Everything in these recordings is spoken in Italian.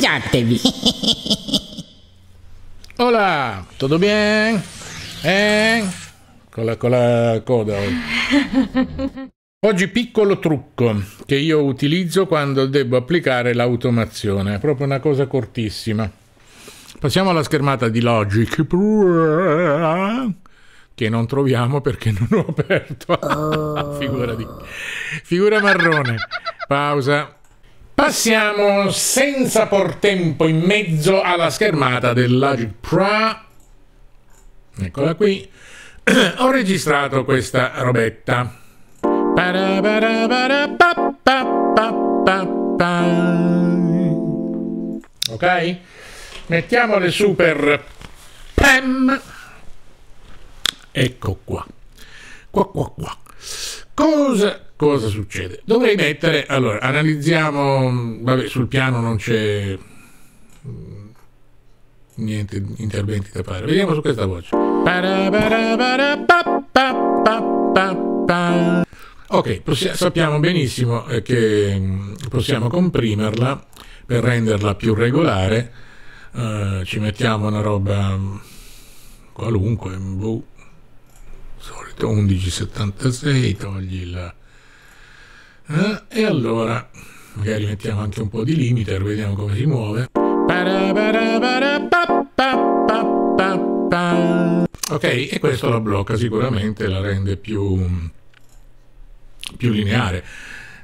mangiatevi. Hola, tutto bene? Eh? Con la, con la coda. Oggi piccolo trucco che io utilizzo quando devo applicare l'automazione, è proprio una cosa cortissima. Passiamo alla schermata di Logic, che non troviamo perché non ho aperto. Oh. figura, di... figura marrone. Pausa. Passiamo senza por tempo in mezzo alla schermata del Logic Pro. Eccola qui. Ho registrato questa robetta. Ok? Mettiamo le super PEM. Ecco qua. Qua qua qua. Cosa, cosa succede? Dovrei mettere, allora, analizziamo, mm, vabbè, sul piano non c'è mm, niente interventi da fare. Vediamo su questa voce. Ok, sappiamo benissimo eh, che mm, possiamo comprimerla per renderla più regolare. Uh, ci mettiamo una roba qualunque, boh, 11,76, ecco, togli la... Eh, e allora, magari mettiamo anche un po' di limiter, vediamo come si muove. Ok, e questo la blocca sicuramente, la rende più, più lineare.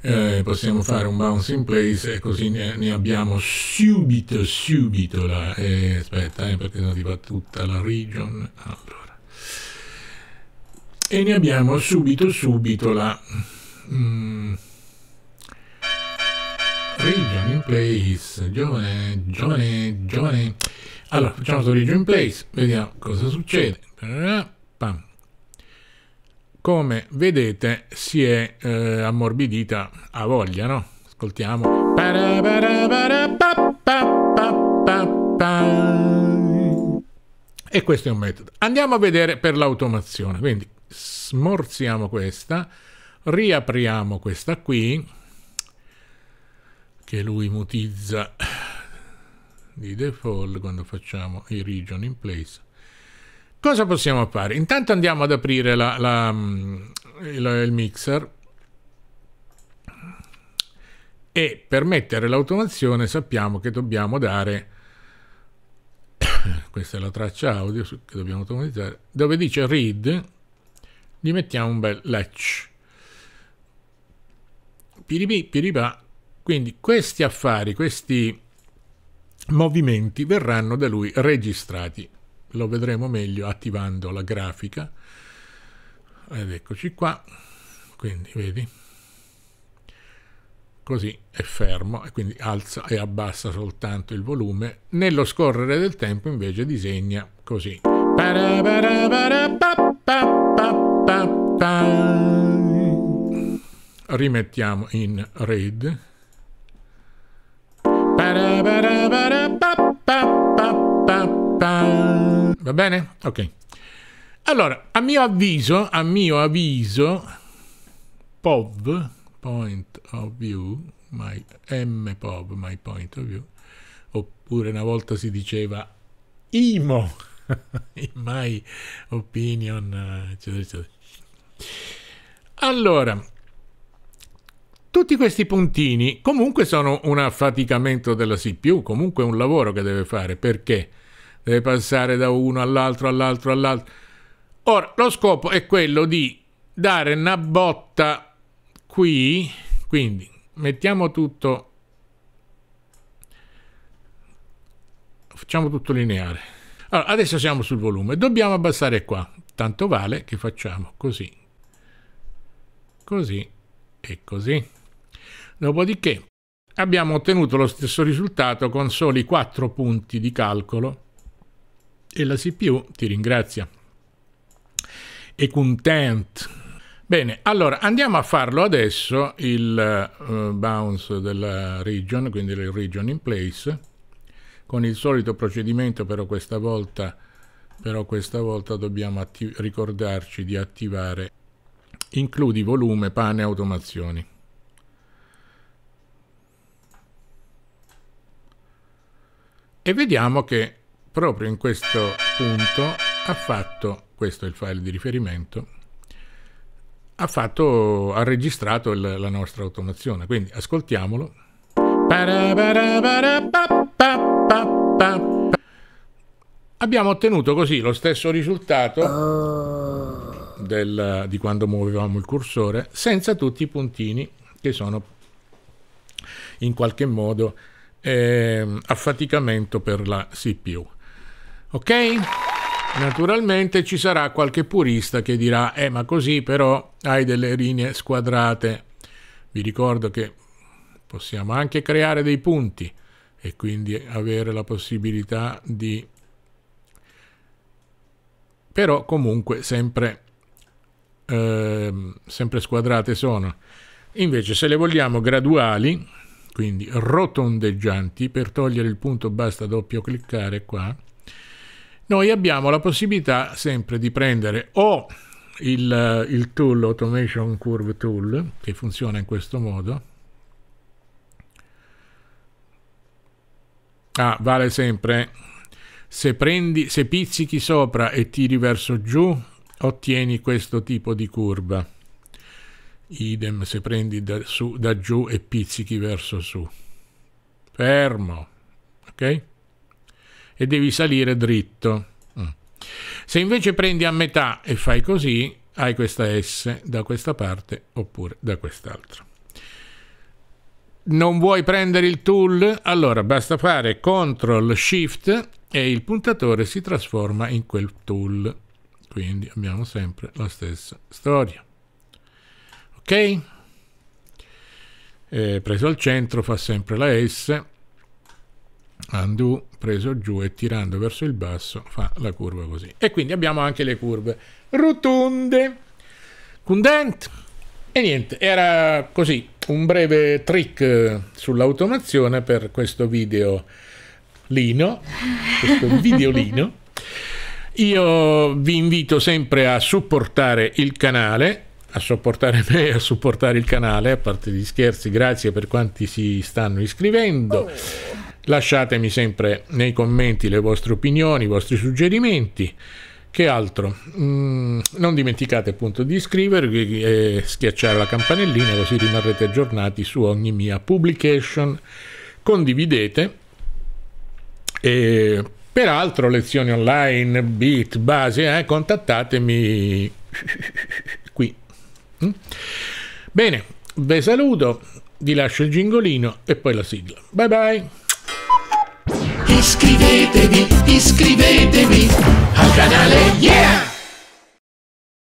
Eh, possiamo fare un bounce in place e così ne, ne abbiamo subito, subito la... Eh, aspetta, eh, perché non ti va tutta la region. Allora e ne abbiamo subito subito la mm, region in place giovane giovane giovane allora facciamo su region in place vediamo cosa succede come vedete si è eh, ammorbidita a voglia no ascoltiamo e questo è un metodo andiamo a vedere per l'automazione quindi smorziamo questa, riapriamo questa qui, che lui mutizza di default quando facciamo i region in place. Cosa possiamo fare? Intanto andiamo ad aprire la, la, mm, la, il mixer e per mettere l'automazione sappiamo che dobbiamo dare questa è la traccia audio che dobbiamo automatizzare dove dice read gli mettiamo un bel latch. Piripì, piripà. Quindi questi affari, questi movimenti verranno da lui registrati. Lo vedremo meglio attivando la grafica. Ed eccoci qua. Quindi, vedi? Così è fermo e quindi alza e abbassa soltanto il volume. Nello scorrere del tempo invece disegna così. Para rimettiamo in raid. Va bene? Ok. Allora, a mio avviso, a mio avviso, POV, point of view, my, MPOV, my point of view, oppure una volta si diceva IMO, my opinion, eccetera, eccetera. Allora, tutti questi puntini comunque sono un affaticamento della CPU, comunque è un lavoro che deve fare, perché deve passare da uno all'altro, all'altro, all'altro. Ora, lo scopo è quello di dare una botta qui, quindi mettiamo tutto, facciamo tutto lineare. Allora, adesso siamo sul volume, dobbiamo abbassare qua, tanto vale che facciamo così, così e così. Dopodiché abbiamo ottenuto lo stesso risultato con soli 4 punti di calcolo e la CPU ti ringrazia. E content. Bene, allora andiamo a farlo adesso il uh, bounce della region, quindi il region in place, con il solito procedimento però questa volta, però questa volta dobbiamo ricordarci di attivare includi volume, pane, automazioni. e vediamo che proprio in questo punto ha fatto, questo è il file di riferimento, ha, fatto, ha registrato il, la nostra automazione, quindi ascoltiamolo. Abbiamo ottenuto così lo stesso risultato del, di quando muovevamo il cursore senza tutti i puntini che sono in qualche modo eh, affaticamento per la CPU. Ok? Naturalmente ci sarà qualche purista che dirà, eh ma così però hai delle linee squadrate. Vi ricordo che possiamo anche creare dei punti e quindi avere la possibilità di però comunque sempre, eh, sempre squadrate sono invece se le vogliamo graduali quindi rotondeggianti, per togliere il punto basta doppio cliccare qua, noi abbiamo la possibilità sempre di prendere o il, il tool Automation Curve Tool, che funziona in questo modo, ah, vale sempre eh. se, prendi, se pizzichi sopra e tiri verso giù ottieni questo tipo di curva Idem se prendi da, su, da giù e pizzichi verso su. Fermo. Ok? E devi salire dritto. Mm. Se invece prendi a metà e fai così, hai questa S da questa parte oppure da quest'altra. Non vuoi prendere il tool? Allora basta fare CTRL SHIFT e il puntatore si trasforma in quel tool. Quindi abbiamo sempre la stessa storia ok e preso al centro fa sempre la S undo preso giù e tirando verso il basso fa la curva così e quindi abbiamo anche le curve rotonde cundent e niente era così un breve trick sull'automazione per questo video lino questo videolino io vi invito sempre a supportare il canale a sopportare me e a supportare il canale, a parte gli scherzi, grazie per quanti si stanno iscrivendo. Oh. Lasciatemi sempre nei commenti le vostre opinioni, i vostri suggerimenti. Che altro? Mm, non dimenticate appunto di iscrivervi e eh, schiacciare la campanellina così rimarrete aggiornati su ogni mia publication. Condividete e peraltro lezioni online, beat, base, eh, contattatemi Mm? Bene, vi saluto, vi lascio il gingolino e poi la sigla. Bye bye! Iscrivetevi, iscrivetevi al canale Yeah!